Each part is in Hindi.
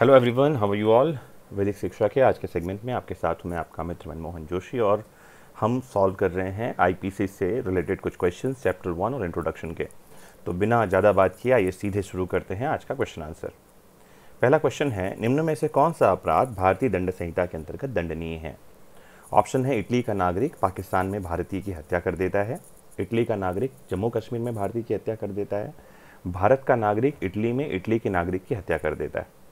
hello everyone how are you all Vedic Shiksha के आज के सेगमेंट में आपके साथ हूँ मैं आपका मित्र मनमोहन जोशी और हम सॉल्व कर रहे हैं आईपीसी से रिलेटेड कुछ क्वेश्चन चैप्टर वन और इंट्रोडक्शन के तो बिना ज़्यादा बात किए आइए सीधे शुरू करते हैं आज का क्वेश्चन आंसर पहला क्वेश्चन है निम्न में से कौन सा अपराध भारतीय दंड संहिता के अंतर्गत दंडनीय है ऑप्शन है इटली का नागरिक पाकिस्तान में भारतीय की हत्या कर देता है इटली का नागरिक जम्मू कश्मीर में भारतीय की हत्या कर देता है भारत का नागरिक इटली में इटली के नागरिक की हत्या कर देता है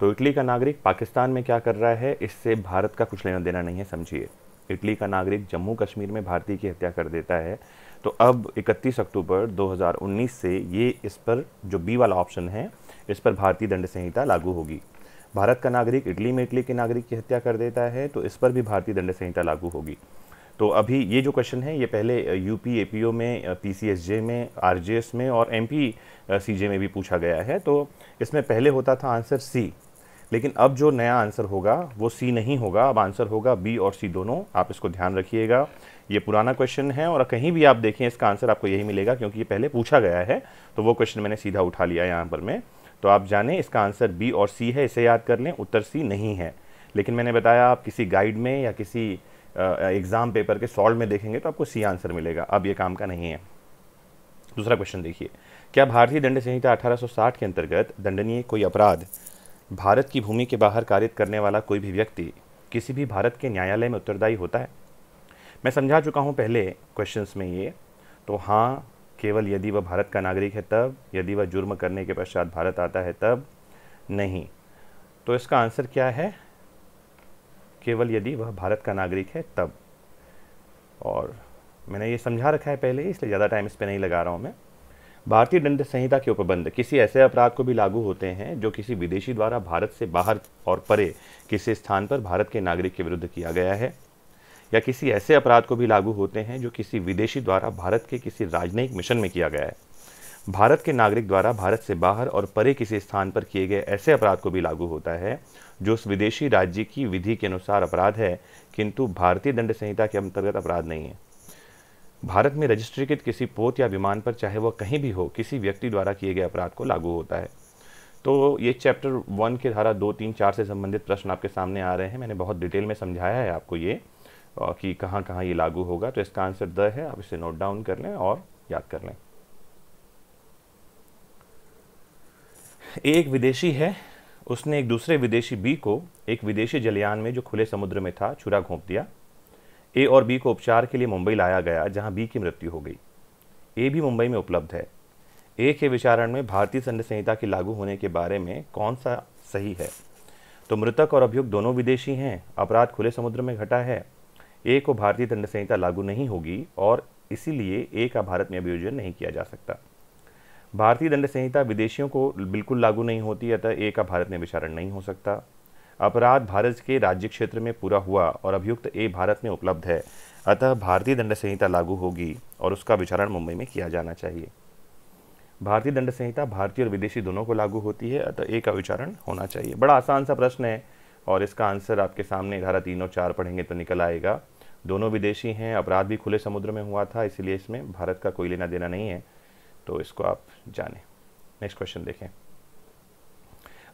तो इटली का नागरिक पाकिस्तान में क्या कर रहा है इससे भारत का कुछ लेना देना नहीं है समझिए इटली का नागरिक जम्मू कश्मीर में भारतीय की हत्या कर देता है तो अब 31 अक्टूबर 2019 से ये इस पर जो बी वाला ऑप्शन है इस पर भारतीय दंड संहिता लागू होगी भारत का नागरिक इटली में इटली के नागरिक की हत्या कर देता है तो इस पर भी भारतीय दंड संहिता लागू होगी तो अभी ये जो क्वेश्चन है ये पहले यूपी एपीओ में पी में आर में और एम पी में भी पूछा गया है तो इसमें पहले होता था आंसर सी लेकिन अब जो नया आंसर होगा वो सी नहीं होगा अब आंसर होगा बी और सी दोनों आप इसको ध्यान रखिएगा ये पुराना क्वेश्चन है और कहीं भी आप देखें इसका आंसर आपको यही मिलेगा क्योंकि ये पहले पूछा गया है तो वो क्वेश्चन मैंने सीधा उठा लिया यहाँ पर मैं तो आप जाने इसका आंसर बी और सी है इसे याद कर लें उत्तर सी नहीं है लेकिन मैंने बताया आप किसी गाइड में या किसी एग्ज़ाम पेपर के सॉल्व में देखेंगे तो आपको सी आंसर मिलेगा अब ये काम का नहीं है दूसरा क्वेश्चन देखिए क्या भारतीय दंड संहिता 1860 के अंतर्गत दंडनीय कोई अपराध भारत की भूमि के बाहर कार्य करने वाला कोई भी व्यक्ति किसी भी भारत के न्यायालय में उत्तरदायी होता है मैं समझा चुका हूँ पहले क्वेश्चंस में ये तो हाँ केवल यदि वह भारत का नागरिक है तब यदि वह जुर्म करने के पश्चात भारत आता है तब नहीं तो इसका आंसर क्या है केवल यदि वह भारत का नागरिक है तब और मैंने ये समझा रखा है पहले इसलिए ज़्यादा टाइम इस पर नहीं लगा रहा हूँ मैं भारतीय दंड संहिता के उपबंध किसी ऐसे अपराध को भी लागू होते हैं जो किसी विदेशी द्वारा भारत से बाहर और परे किसी स्थान पर भारत के नागरिक के विरुद्ध किया गया है या किसी ऐसे अपराध को भी लागू होते हैं जो किसी विदेशी द्वारा भारत के किसी राजनयिक मिशन में किया गया है भारत के नागरिक द्वारा भारत से बाहर और परे किसी स्थान पर किए गए ऐसे अपराध को भी लागू होता है जो उस विदेशी राज्य की विधि के अनुसार अपराध है किंतु भारतीय दंड संहिता के अंतर्गत अपराध नहीं है भारत में रजिस्ट्रीकृत किसी पोत या विमान पर चाहे वह कहीं भी हो किसी व्यक्ति द्वारा किए गए अपराध को लागू होता है तो ये चैप्टर वन के धारा दो तीन चार से संबंधित प्रश्न आपके सामने आ रहे हैं मैंने बहुत डिटेल में समझाया है आपको ये कि कहाँ कहाँ ये लागू होगा तो इसका आंसर द है आप इसे नोट डाउन कर लें और याद कर लें एक विदेशी है उसने एक दूसरे विदेशी बी को एक विदेशी जलयान में जो खुले समुद्र में था छुरा घोंप दिया ए और बी को उपचार के लिए मुंबई लाया गया जहां बी की मृत्यु हो गई ए भी मुंबई में उपलब्ध है ए के विचारण में भारतीय दंड संहिता के लागू होने के बारे में कौन सा सही है तो मृतक और अभियुक्त दोनों विदेशी हैं अपराध खुले समुद्र में घटा है ए को भारतीय दंड संहिता लागू नहीं होगी और इसीलिए ए का भारत में अभियोजन नहीं किया जा सकता भारतीय दंड संहिता विदेशियों को बिल्कुल लागू नहीं होती अतः ए का भारत में विचारण नहीं हो सकता अपराध भारत के राज्य क्षेत्र में पूरा हुआ और अभियुक्त ए भारत में उपलब्ध है अतः भारतीय दंड संहिता लागू होगी और उसका विचारण मुंबई में किया जाना चाहिए भारतीय दंड संहिता भारतीय और विदेशी दोनों को लागू होती है अतः ए का विचारण होना चाहिए बड़ा आसान सा प्रश्न है और इसका आंसर आपके सामने धारा तीन और चार पढ़ेंगे तो निकल आएगा दोनों विदेशी हैं अपराध भी खुले समुद्र में हुआ था इसलिए इसमें भारत का कोई लेना देना नहीं है तो इसको आप जाने नेक्स्ट क्वेश्चन देखें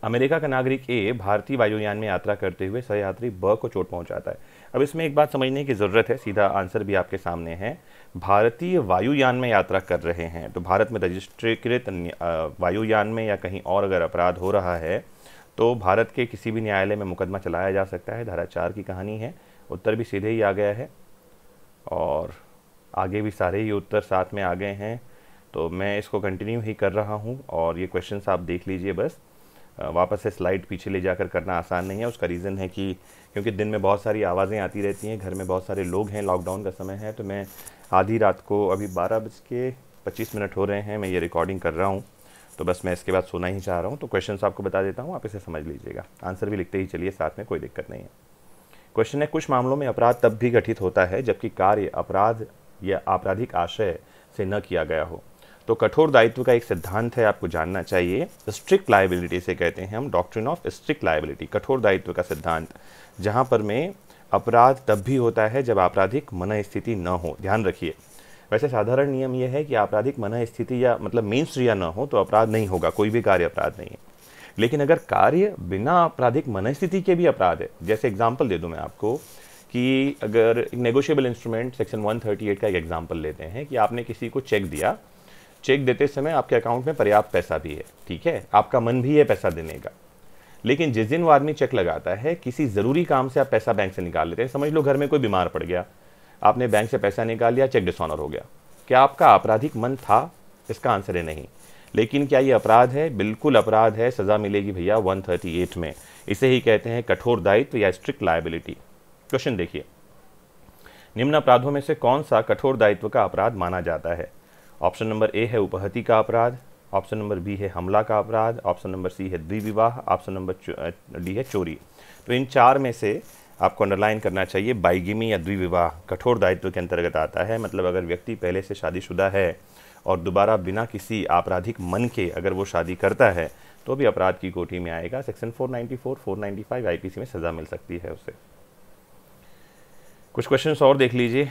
अमेरिका का नागरिक ए भारतीय वायुयान में यात्रा करते हुए सहयात्री ब को चोट पहुंचाता है अब इसमें एक बात समझने की ज़रूरत है सीधा आंसर भी आपके सामने है भारतीय वायुयान में यात्रा कर रहे हैं तो भारत में रजिस्ट्रीकृत वायुयान में या कहीं और अगर अपराध हो रहा है तो भारत के किसी भी न्यायालय में मुकदमा चलाया जा सकता है धारा चार की कहानी है उत्तर भी सीधे ही आ गया है और आगे भी सारे ही उत्तर साथ में आ गए हैं तो मैं इसको कंटिन्यू ही कर रहा हूँ और ये क्वेश्चन आप देख लीजिए बस वापस से स्लाइड पीछे ले जाकर करना आसान नहीं है उसका रीज़न है कि क्योंकि दिन में बहुत सारी आवाज़ें आती रहती हैं घर में बहुत सारे लोग हैं लॉकडाउन का समय है तो मैं आधी रात को अभी बारह बज के पच्चीस मिनट हो रहे हैं मैं ये रिकॉर्डिंग कर रहा हूँ तो बस मैं इसके बाद सोना ही चाह रहा हूँ तो क्वेश्चन आपको बता देता हूँ आप इसे समझ लीजिएगा आंसर भी लिखते ही चलिए साथ में कोई दिक्कत नहीं है क्वेश्चन है कुछ मामलों में अपराध तब भी गठित होता है जबकि कार्य अपराध या आपराधिक आशय से न किया गया हो तो कठोर दायित्व का एक सिद्धांत है आपको जानना चाहिए स्ट्रिक्ट लाइबिलिटी से कहते हैं हम डॉक्ट्रिन ऑफ स्ट्रिक्ट लाइबिलिटी कठोर दायित्व का सिद्धांत जहाँ पर मैं अपराध तब भी होता है जब आपराधिक मन स्थिति न हो ध्यान रखिए वैसे साधारण नियम यह है कि आपराधिक मन स्थिति या मतलब मेन स्त्रिया न हो तो अपराध नहीं होगा कोई भी कार्य अपराध नहीं है लेकिन अगर कार्य बिना आपराधिक मन स्थिति के भी अपराध है जैसे एग्जाम्पल दे दूँ मैं आपको कि अगर नेगोशियबल इंस्ट्रूमेंट सेक्शन 138 का एक एग्जाम्पल लेते हैं कि आपने किसी को चेक दिया चेक देते समय आपके अकाउंट में पर्याप्त पैसा भी है ठीक है आपका मन भी है पैसा देने का लेकिन जिस दिन वो आदमी चेक लगाता है किसी ज़रूरी काम से आप पैसा बैंक से निकाल लेते हैं समझ लो घर में कोई बीमार पड़ गया आपने बैंक से पैसा निकाल लिया चेक डिसऑनर हो गया क्या आपका आपराधिक मन था इसका आंसर है नहीं लेकिन क्या ये अपराध है बिल्कुल अपराध है सज़ा मिलेगी भैया 138 में इसे ही कहते हैं कठोर दायित्व या स्ट्रिक्ट लाइबिलिटी क्वेश्चन देखिए निम्न अपराधों में से कौन सा कठोर दायित्व का अपराध माना जाता है ऑप्शन नंबर ए है उपहति का अपराध ऑप्शन नंबर बी है हमला का अपराध ऑप्शन नंबर सी है द्विविवाह ऑप्शन नंबर डी है चोरी तो इन चार में से आपको अंडरलाइन करना चाहिए बाइगिमी या द्विविवाह कठोर दायित्व के अंतर्गत आता है मतलब अगर व्यक्ति पहले से शादीशुदा है और दोबारा बिना किसी आपराधिक मन के अगर वो शादी करता है तो भी अपराध की कोठी में आएगा सेक्शन 494, 495 आईपीसी में सज़ा मिल सकती है उसे कुछ क्वेश्चंस और देख लीजिए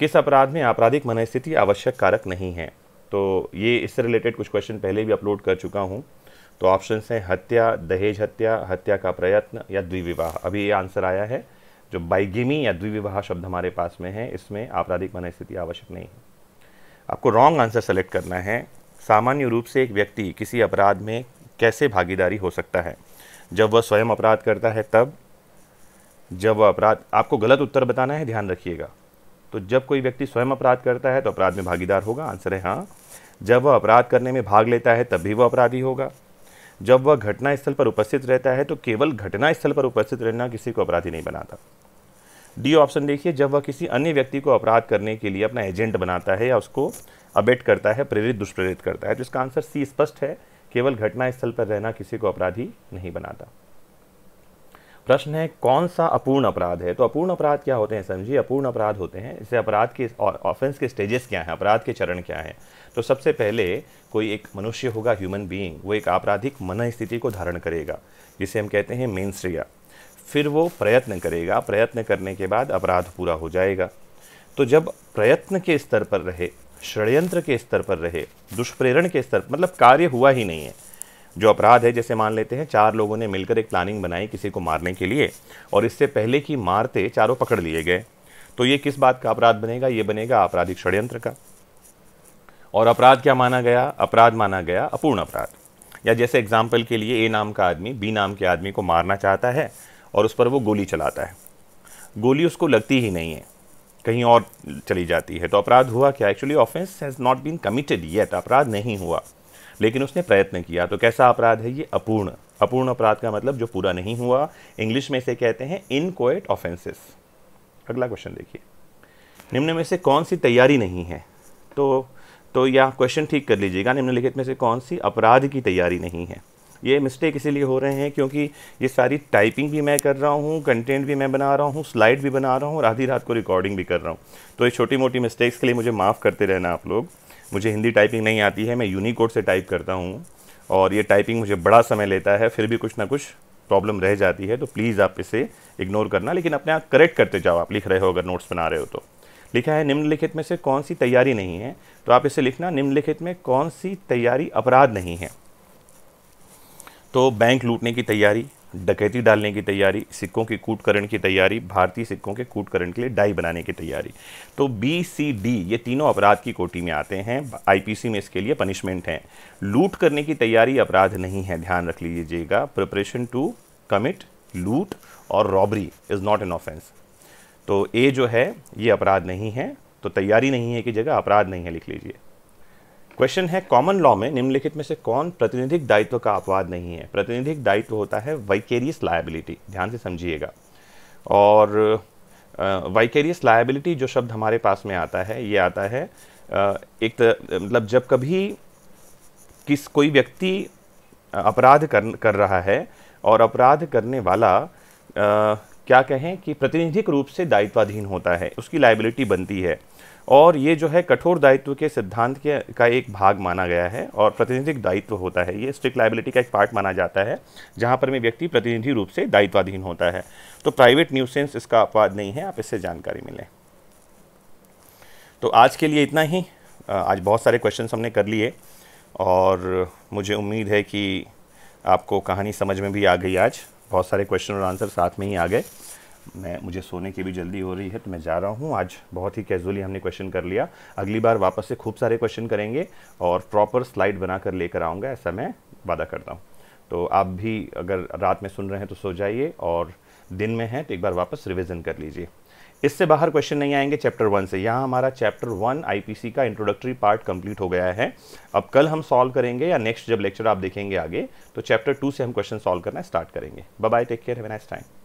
किस अपराध में आपराधिक मनस्थिति आवश्यक कारक नहीं है तो ये इससे रिलेटेड कुछ क्वेश्चन पहले भी अपलोड कर चुका हूँ तो ऑप्शन हैं हत्या दहेज हत्या हत्या का प्रयत्न या द्विविवाह अभी ये आंसर आया है जो बाइगेमी या द्विविवाह शब्द हमारे पास में है इसमें आपराधिक मनस्थिति आवश्यक नहीं है आपको रॉन्ग आंसर सेलेक्ट करना है सामान्य रूप से एक व्यक्ति किसी अपराध में कैसे भागीदारी हो सकता है जब वह स्वयं अपराध करता है तब जब वह अपराध आपको गलत उत्तर बताना है ध्यान रखिएगा तो जब कोई व्यक्ति स्वयं अपराध करता है तो अपराध में भागीदार होगा आंसर है हाँ जब वह अपराध करने में भाग लेता है तब भी वह अपराधी होगा जब वह घटनास्थल पर उपस्थित रहता है तो केवल घटनास्थल पर उपस्थित रहना किसी को अपराधी नहीं बनाता डी ऑप्शन देखिए जब वह किसी अन्य व्यक्ति को अपराध करने के लिए अपना एजेंट बनाता है या उसको अबेट करता है प्रेरित दुष्प्रेरित करता है तो इसका आंसर सी स्पष्ट है केवल घटनास्थल पर रहना किसी को अपराधी नहीं बनाता प्रश्न है कौन सा अपूर्ण अपराध है तो अपूर्ण अपराध क्या होते हैं समझिए अपूर्ण अपराध होते हैं इससे अपराध के और ऑफेंस के स्टेजेस क्या हैं अपराध के चरण क्या हैं तो सबसे पहले कोई एक मनुष्य होगा ह्यूमन बीइंग वो एक आपराधिक मन स्थिति को धारण करेगा जिसे हम कहते हैं मेन श्रेया फिर वो प्रयत्न करेगा प्रयत्न करने के बाद अपराध पूरा हो जाएगा तो जब प्रयत्न के स्तर पर रहे षड्यंत्र के स्तर पर रहे दुष्प्रेरण के स्तर मतलब कार्य हुआ ही नहीं है जो अपराध है जैसे मान लेते हैं चार लोगों ने मिलकर एक प्लानिंग बनाई किसी को मारने के लिए और इससे पहले कि मारते चारों पकड़ लिए गए तो ये किस बात का अपराध बनेगा ये बनेगा आपराधिक षड्यंत्र का और अपराध क्या माना गया अपराध माना गया अपूर्ण अपराध या जैसे एग्जाम्पल के लिए ए नाम का आदमी बी नाम के आदमी को मारना चाहता है और उस पर वो गोली चलाता है गोली उसको लगती ही नहीं है कहीं और चली जाती है तो अपराध हुआ क्या actually offence has not been committed yet अपराध नहीं हुआ लेकिन उसने प्रयत्न किया तो कैसा अपराध है ये अपूर्ण अपूर्ण अपराध का मतलब जो पूरा नहीं हुआ इंग्लिश में इसे कहते हैं इनकोएट ऑफेंसेस अगला क्वेश्चन देखिए निम्न में से कौन सी तैयारी नहीं है तो तो यह क्वेश्चन ठीक कर लीजिएगा निम्नलिखित में से कौन सी अपराध की तैयारी नहीं है ये मिस्टेक इसीलिए हो रहे हैं क्योंकि ये सारी टाइपिंग भी मैं कर रहा हूँ कंटेंट भी मैं बना रहा हूँ स्लाइड भी बना रहा हूँ और आधी रात को रिकॉर्डिंग भी कर रहा हूँ तो ये छोटी मोटी मिस्टेक्स के लिए मुझे माफ़ करते रहना आप लोग मुझे हिंदी टाइपिंग नहीं आती है मैं यूनिकोड से टाइप करता हूँ और ये टाइपिंग मुझे बड़ा समय लेता है फिर भी कुछ ना कुछ प्रॉब्लम रह जाती है तो प्लीज़ आप इसे इग्नोर करना लेकिन अपने आप करेक्ट करते जाओ आप लिख रहे हो अगर नोट्स बना रहे हो तो लिखा है निम्नलिखित में से कौन सी तैयारी नहीं है तो आप इसे लिखना निम्नलिखित में कौन सी तैयारी अपराध नहीं है तो बैंक लूटने की तैयारी डकैती डालने की तैयारी सिक्कों की कूटकरण की तैयारी भारतीय सिक्कों के कूटकरण के लिए डाई बनाने की तैयारी तो बी सी डी ये तीनों अपराध की कोटी में आते हैं आईपीसी में इसके लिए पनिशमेंट हैं लूट करने की तैयारी अपराध नहीं है ध्यान रख लीजिएगा प्रिपरेशन टू कमिट लूट और robbery is not an offence तो ए जो है ये अपराध नहीं है तो तैयारी नहीं है कि जगह अपराध नहीं है लिख लीजिए क्वेश्चन है कॉमन लॉ में निम्नलिखित में से कौन प्रतिनिधिक दायित्व का अपवाद नहीं है प्रतिनिधिक दायित्व होता है वाइकेरियस लाइबिलिटी ध्यान से समझिएगा और वाइकेरियस लाइबिलिटी जो शब्द हमारे पास में आता है ये आता है एक मतलब जब कभी किस कोई व्यक्ति अपराध कर कर रहा है और अपराध करने वाला क्या कहें कि प्रतिनिधिक रूप से दायित्वाधीन होता है उसकी लाइबिलिटी बनती है और ये जो है कठोर दायित्व के सिद्धांत के का एक भाग माना गया है और प्रतिनिधिक दायित्व होता है ये स्ट्रिक्ट लाइबिलिटी का एक पार्ट माना जाता है जहाँ पर में व्यक्ति प्रतिनिधि रूप से दायित्वाधीन होता है तो प्राइवेट न्यूसेंस इसका अपवाद नहीं है आप इससे जानकारी मिलें तो आज के लिए इतना ही आज बहुत सारे क्वेश्चन हमने कर लिए और मुझे उम्मीद है कि आपको कहानी समझ में भी आ गई आज बहुत सारे क्वेश्चन और आंसर साथ में ही आ गए मैं मुझे सोने की भी जल्दी हो रही है तो मैं जा रहा हूँ आज बहुत ही कैजुअली हमने क्वेश्चन कर लिया अगली बार वापस से खूब सारे क्वेश्चन करेंगे और प्रॉपर स्लाइड बनाकर लेकर आऊँगा ऐसा मैं वादा करता हूँ तो आप भी अगर रात में सुन रहे हैं तो सो जाइए और दिन में हैं तो एक बार वापस रिविज़न कर लीजिए इससे बाहर क्वेश्चन नहीं आएंगे चैप्टर वन से यहाँ हमारा चैप्टर वन आईपीसी का इंट्रोडक्टरी पार्ट कंप्लीट हो गया है अब कल हम सॉल्व करेंगे या नेक्स्ट जब लेक्चर आप देखेंगे आगे तो चैप्टर टू से हम क्वेश्चन सॉल्व करना स्टार्ट करेंगे bye take care have nice time